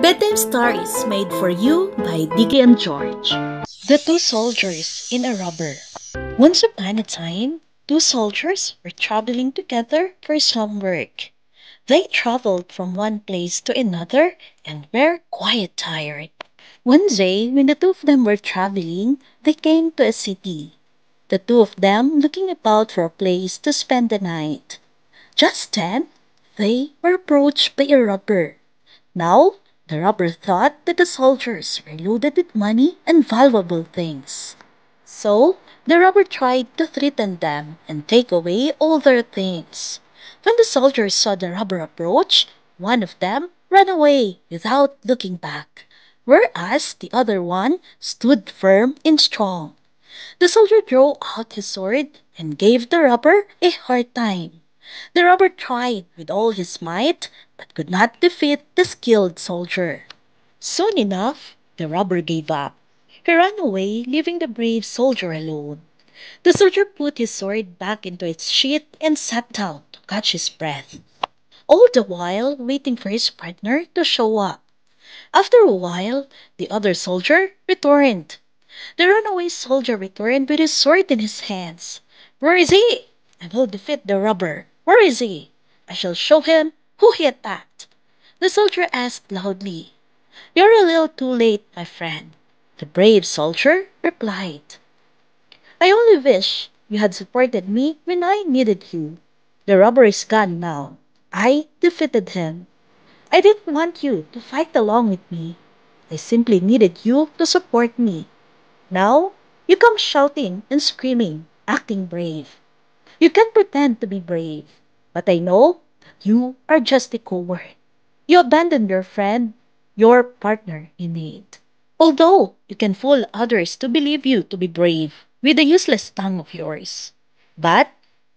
Bedtime Stories made for you by Dicky and George. The Two Soldiers in a Rubber. Once upon a time, two soldiers were traveling together for some work. They traveled from one place to another and were quite tired. One day, when the two of them were traveling, they came to a city. The two of them looking about for a place to spend the night. Just then, they were approached by a robber. Now, the robber thought that the soldiers were loaded with money and valuable things. So the robber tried to threaten them and take away all their things. When the soldiers saw the robber approach, one of them ran away without looking back, whereas the other one stood firm and strong. The soldier drew out his sword and gave the robber a hard time. The robber tried with all his might, but could not defeat the skilled soldier. Soon enough the robber gave up. He ran away, leaving the brave soldier alone. The soldier put his sword back into its sheath and sat down to catch his breath, all the while waiting for his partner to show up. After a while, the other soldier returned. The runaway soldier returned with his sword in his hands. "Where is he? I will defeat the robber. Where is he? I shall show him who he attacked. The soldier asked loudly, You're a little too late, my friend. The brave soldier replied, I only wish you had supported me when I needed you. The robber is gone now. I defeated him. I didn't want you to fight along with me. I simply needed you to support me. Now, you come shouting and screaming, acting brave. You can pretend to be brave, but I know you are just a coward. You abandoned your friend, your partner in need. Although you can fool others to believe you to be brave with a useless tongue of yours. But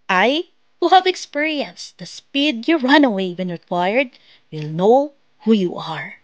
I, who have experienced the speed you run away when required, will know who you are.